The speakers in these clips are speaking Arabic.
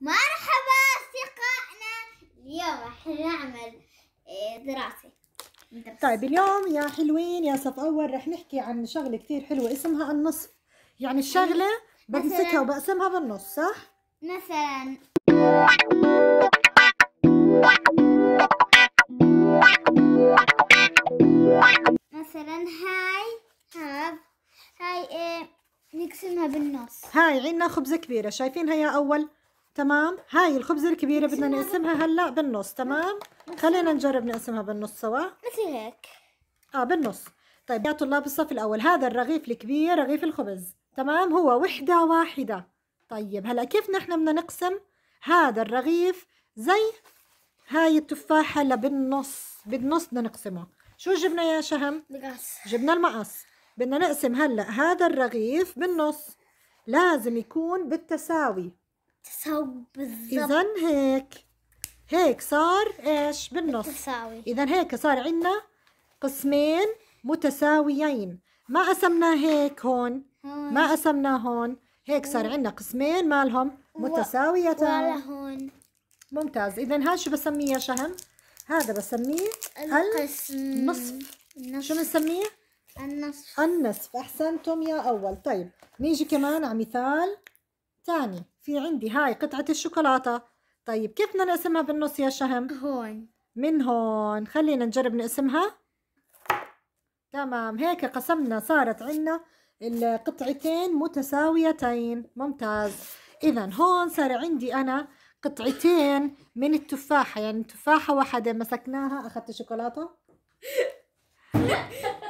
مرحبا أصدقائنا اليوم راح نعمل إيه، دراسة طيب اليوم يا حلوين يا صف أول رح نحكي عن شغلة كثير حلوة اسمها النصف يعني الشغلة إيه، بمسكها وبقسمها بالنص صح؟ مثلا مثلا هاي هاب هاي إيه نقسمها بالنص هاي عنا خبزة كبيرة شايفينها يا أول؟ تمام هاي الخبزة الكبيرة بدنا نقسمها هلا بالنص تمام خلينا نجرب نقسمها بالنص سوا مثل هيك اه بالنص طيب يا طلاب الصف الأول هذا الرغيف الكبير رغيف الخبز تمام هو وحدة واحدة طيب هلا كيف نحن بدنا نقسم هذا الرغيف زي هاي التفاحة اللي بالنص بالنص بدنا نقسمه شو جبنا يا شهم؟ مقص جبنا المقص بدنا نقسم هلا هذا الرغيف بالنص لازم يكون بالتساوي تساوي بالضبط اذا هيك هيك صار ايش بالنص متساوي اذا هيك صار عندنا قسمين متساويين ما قسمنا هيك هون ما قسمنا هون هيك صار عندنا قسمين مالهم متساويتان ولا هون ممتاز اذا هذا شو بسميه يا شهم هذا بسميه القسم النصف شو بنسميه النصف النصف احسنتم يا اول طيب نيجي كمان على مثال ثاني في عندي هاي قطعة الشوكولاتة طيب كيف بدنا نقسمها بالنص يا شهم هون من هون خلينا نجرب نقسمها تمام هيك قسمنا صارت عنا القطعتين متساويتين ممتاز اذا هون صار عندي انا قطعتين من التفاحة يعني تفاحة واحدة مسكناها أخذت شوكولاتة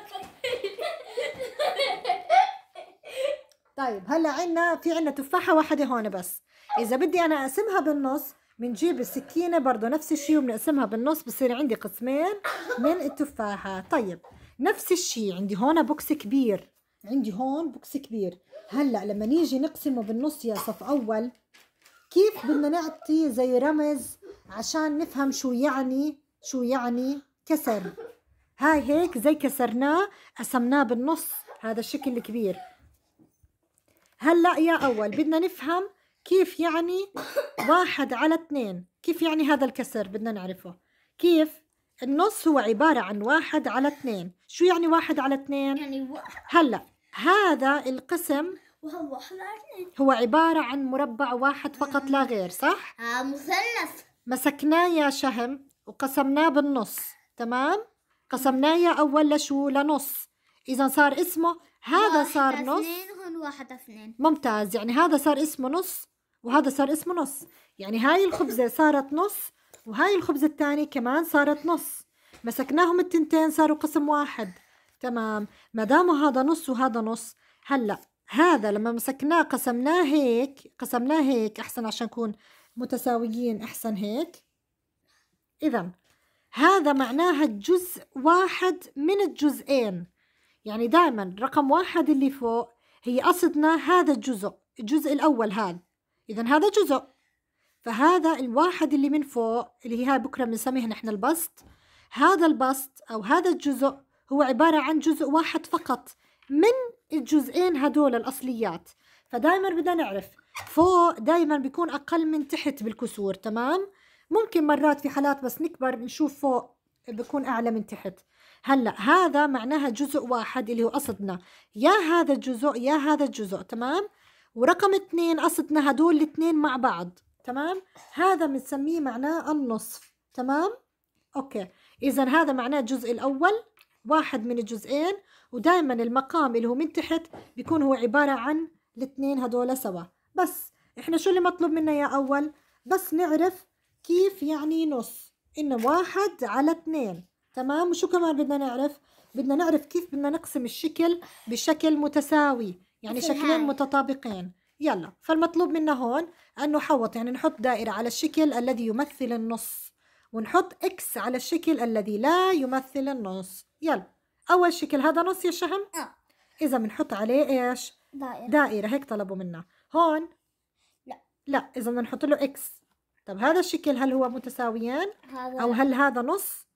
طيب هلا عنا في عنا تفاحة واحدة هون بس إذا بدي أنا أقسمها بالنص بنجيب السكينة برضه نفس الشيء وبنقسمها بالنص بصير عندي قسمين من التفاحة طيب نفس الشيء عندي هون بوكس كبير عندي هون بوكس كبير هلا لما نيجي نقسمه بالنص يا صف أول كيف بدنا نعطي زي رمز عشان نفهم شو يعني شو يعني كسر هاي هيك زي كسرناه قسمناه بالنص هذا الشكل الكبير هلأ يا أول بدنا نفهم كيف يعني واحد على اثنين كيف يعني هذا الكسر بدنا نعرفه كيف النص هو عبارة عن واحد على اثنين شو يعني واحد على اثنين يعني و... هلأ هذا القسم وهو واحد على اثنين هو عبارة عن مربع واحد فقط لا غير صح؟ آه مثلث مسكناه يا شهم وقسمناه بالنص تمام؟ قسمناه يا أول لشو؟ لنص إذا صار اسمه هذا صار نص هون واحد اثنين ممتاز يعني هذا صار اسمه نص وهذا صار اسمه نص يعني هاي الخبزة صارت نص وهاي الخبزة الثانية كمان صارت نص مسكناهم التنتين صاروا قسم واحد تمام ما دام هذا نص وهذا نص هلا هذا لما مسكناه قسمناه هيك قسمناه هيك احسن عشان نكون متساويين احسن هيك اذا هذا معناها جزء واحد من الجزئين يعني دائما رقم واحد اللي فوق هي قصدنا هذا الجزء الجزء الأول هذا إذا هذا جزء فهذا الواحد اللي من فوق اللي هي هاي بكرة بنسميها نحن البسط هذا البسط أو هذا الجزء هو عبارة عن جزء واحد فقط من الجزئين هدول الأصليات فدائما بدنا نعرف فوق دائما بيكون أقل من تحت بالكسور تمام ممكن مرات في حالات بس نكبر نشوف فوق بكون أعلى من تحت هلا هذا معناها جزء واحد اللي هو قصدنا يا هذا الجزء يا هذا الجزء تمام ورقم اثنين قصدنا هدول الاثنين مع بعض تمام هذا بنسميه معناه النصف تمام اوكي اذا هذا معناه الجزء الاول واحد من الجزئين ودائما المقام اللي هو من تحت بيكون هو عبارة عن الاثنين هدول سوا بس احنا شو اللي مطلوب منا يا اول بس نعرف كيف يعني نص إنه واحد على اثنين تمام وشو كمان بدنا نعرف بدنا نعرف كيف بدنا نقسم الشكل بشكل متساوي يعني شكلين متطابقين يلا فالمطلوب منا هون أن نحوط يعني نحط دائرة على الشكل الذي يمثل النص ونحط إكس على الشكل الذي لا يمثل النص يلا أول شكل هذا نص يا شهم؟ آه. إذا بنحط عليه إيش؟ دائرة دائرة هيك طلبوا منا هون لا لا إذا بدنا نحط له إكس طب هذا الشكل هل هو متساويان هذا أو هل هذا نص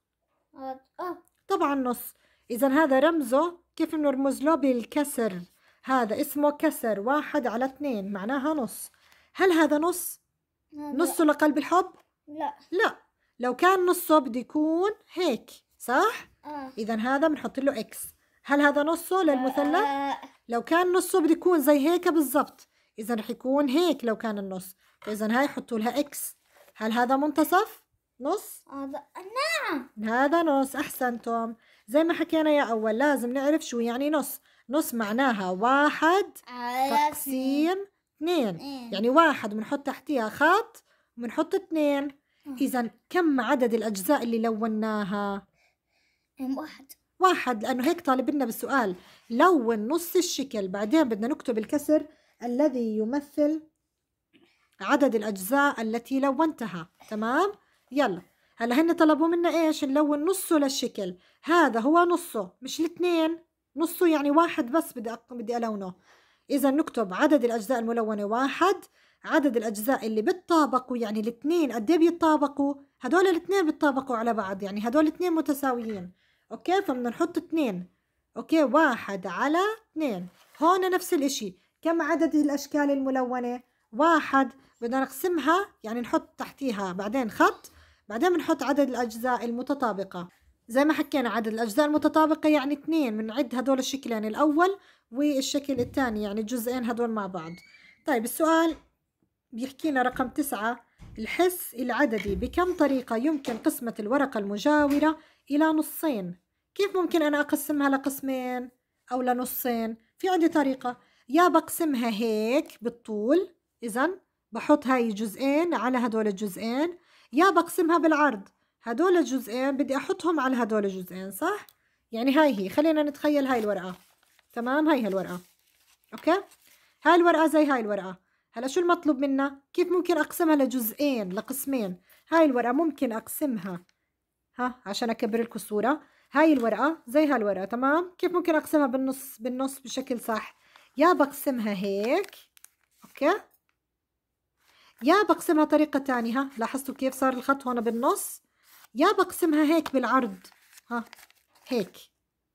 هذا آه. طبعا نص إذا هذا رمزه كيف نرمز له بالكسر هذا اسمه كسر واحد على اثنين معناها نص هل هذا نص هذا. نصه لقلب الحب لا لا لو كان نصه بده يكون هيك صح آه. إذا هذا بنحط له إكس هل هذا نصه للمثلث آه. لو كان نصه بده يكون زي هيك بالضبط إذا رح يكون هيك لو كان النص فإذا هاي حطوا لها إكس هل هذا منتصف؟ نص؟ هذا نعم هذا نص أحسنتم زي ما حكينا يا أول لازم نعرف شو يعني نص نص معناها واحد تقسيم اثنين يعني واحد بنحط تحتيها خط وبنحط اثنين أه. إذا كم عدد الأجزاء اللي لوناها؟ واحد واحد لأنه هيك طالبنا بالسؤال لون نص الشكل بعدين بدنا نكتب الكسر الذي يمثل عدد الأجزاء التي لونتها تمام يلا هلا هن طلبوا منا إيش نلون نصه للشكل هذا هو نصه مش الاثنين نصه يعني واحد بس بدي أق... بدي ألونه إذا نكتب عدد الأجزاء الملونة واحد عدد الأجزاء اللي بتطابقوا يعني الاثنين قد إيه بيتطابقوا هدول الاثنين بيتطابقوا على بعض يعني هدول الاثنين متساويين أوكي فبدنا نحط اثنين أوكي واحد على اثنين هون نفس الإشي كم عدد الأشكال الملونة واحد بدنا نقسمها يعني نحط تحتيها بعدين خط بعدين بنحط عدد الأجزاء المتطابقة زي ما حكينا عدد الأجزاء المتطابقة يعني اثنين بنعد هدول الشكلين الأول والشكل الثاني يعني جزئين هدول مع بعض طيب السؤال بيحكينا رقم تسعة الحس العددي بكم طريقة يمكن قسمة الورقة المجاورة إلى نصين كيف ممكن أنا أقسمها لقسمين أو لنصين في عندي طريقة يا بقسمها هيك بالطول إذا بحط هاي الجزئين على هدول الجزئين يا بقسمها بالعرض هدول الجزئين بدي أحطهم على هدول الجزئين صح؟ يعني هاي هي خلينا نتخيل هاي الورقة تمام هاي هالورقة أوكي؟ هاي الورقة زي هاي الورقة هلا شو المطلوب منا؟ كيف ممكن أقسمها لجزئين لقسمين؟ هاي الورقة ممكن أقسمها ها عشان أكبر لكم الصورة هاي الورقة زي هالورقة تمام؟ كيف ممكن أقسمها بالنص بالنص بشكل صح؟ يا بقسمها هيك أوكي؟ يا بقسمها طريقة تانية ها لاحظتوا كيف صار الخط هون بالنص يا بقسمها هيك بالعرض ها هيك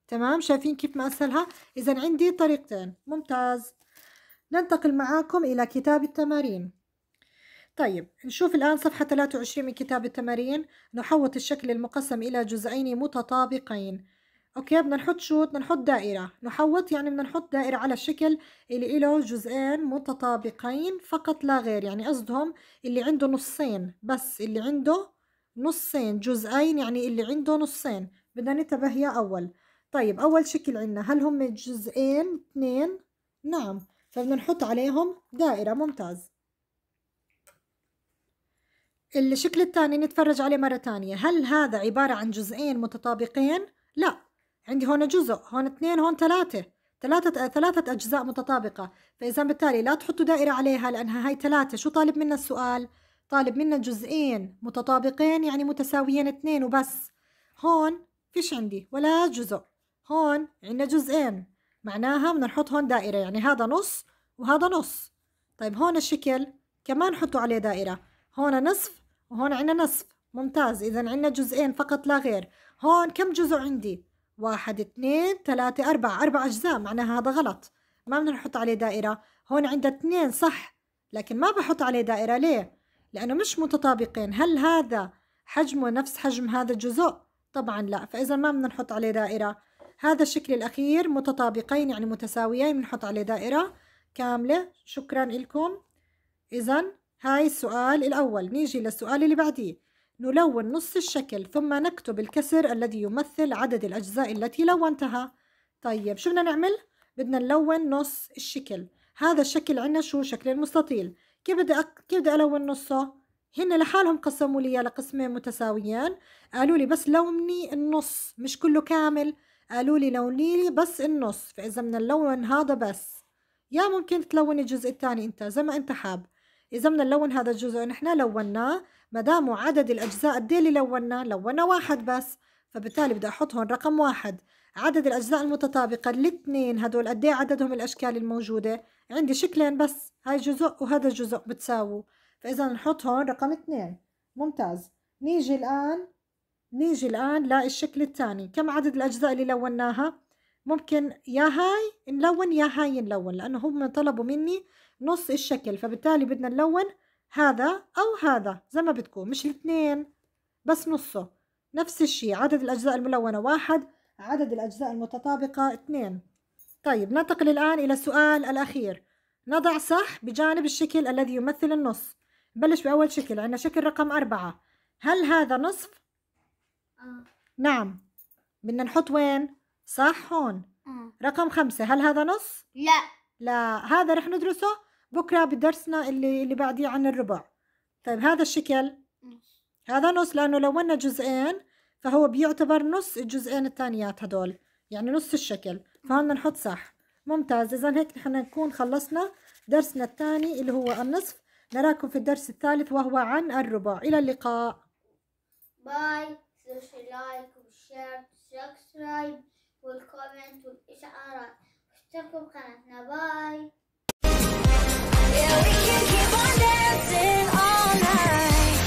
تمام شايفين كيف أسهلها إذا عندي طريقتين ممتاز ننتقل معاكم إلى كتاب التمارين طيب نشوف الآن صفحة 23 من كتاب التمارين نحوط الشكل المقسم إلى جزئين متطابقين اوكي بدنا نحط شو بدنا نحط دائره نحوط يعني بدنا نحط دائره على الشكل اللي له جزئين متطابقين فقط لا غير يعني قصدهم اللي عنده نصين بس اللي عنده نصين جزئين يعني اللي عنده نصين بدنا ننتبه يا اول طيب اول شكل عندنا هل هم جزئين اثنين نعم فبدنا نحط عليهم دائره ممتاز الشكل الثاني نتفرج عليه مرة ثانية هل هذا عبارة عن جزئين متطابقين؟ لا عندي هون جزء هون اثنين هون ثلاثة ثلاثة ثلاثة أجزاء متطابقة فإذا بالتالي لا تحطوا دائرة عليها لأنها هاي ثلاثة شو طالب منا السؤال؟ طالب منا جزئين متطابقين يعني متساويين اثنين وبس هون فيش عندي ولا جزء هون عندنا جزئين معناها بدنا نحط هون دائرة يعني هذا نص وهذا نص طيب هون الشكل كمان حطوا عليه دائرة هون نصف وهون عندنا نصف ممتاز إذا عندنا جزئين فقط لا غير هون كم جزء عندي واحد اثنين ثلاثة أربعة أربع أجزاء معناها هذا غلط ما بدنا نحط عليه دائرة هون عندها اثنين صح لكن ما بحط عليه دائرة ليه؟ لأنه مش متطابقين هل هذا حجمه نفس حجم هذا الجزء؟ طبعا لا فإذا ما بدنا نحط عليه دائرة هذا الشكل الأخير متطابقين يعني متساويين بنحط عليه دائرة كاملة شكرا لكم إذا هاي السؤال الأول نيجي للسؤال اللي بعديه نلون نص الشكل ثم نكتب الكسر الذي يمثل عدد الأجزاء التي لونتها طيب شو بدنا نعمل؟ بدنا نلون نص الشكل هذا الشكل عندنا شو شكل المستطيل كيف بدي أك... كيف بدي ألون نصه؟ هن لحالهم قسموا لي لقسمين متساويين قالوا لي بس لوني النص مش كله كامل قالوا لي لوني لي بس النص فإذا بدنا نلون هذا بس يا ممكن تلوني الجزء الثاني أنت زي ما أنت حاب إذا بدنا نلون هذا الجزء نحن لوناه ما داموا عدد الأجزاء قد اللي لوناه؟ لونا واحد بس فبالتالي بدي أحط هون رقم واحد عدد الأجزاء المتطابقة الاثنين هدول قد إيه عددهم الأشكال الموجودة عندي شكلين بس هاي جزء وهذا جزء بتساووا فإذا نحط هون رقم اثنين ممتاز نيجي الآن نيجي الآن للشكل الثاني كم عدد الأجزاء اللي لوناها ممكن يا هاي نلون يا هاي نلون لأنه هم طلبوا مني نص الشكل فبالتالي بدنا نلون هذا أو هذا زي ما بدكم مش الاثنين بس نصه نفس الشيء عدد الأجزاء الملونة واحد عدد الأجزاء المتطابقة اثنين طيب ننتقل الآن إلى السؤال الأخير نضع صح بجانب الشكل الذي يمثل النص بلش بأول شكل عندنا شكل رقم أربعة هل هذا نصف؟ آه. نعم بدنا نحط وين؟ صح هون آه. رقم خمسة هل هذا نص؟ لا لا هذا رح ندرسه بكرة بدرسنا اللي اللي بعديه عن الربع طيب هذا الشكل هذا نص لأنه لونا جزئين فهو بيعتبر نص الجزئين الثانيات هدول يعني نص الشكل فهون نحط صح ممتاز إذا هيك نحن نكون خلصنا درسنا الثاني اللي هو النصف نراكم في الدرس الثالث وهو عن الربع إلى اللقاء باي لايك وشير سبسكرايب والكومنت والإشعارات اشتركوا بقناتنا باي Yeah, we can keep on dancing all night.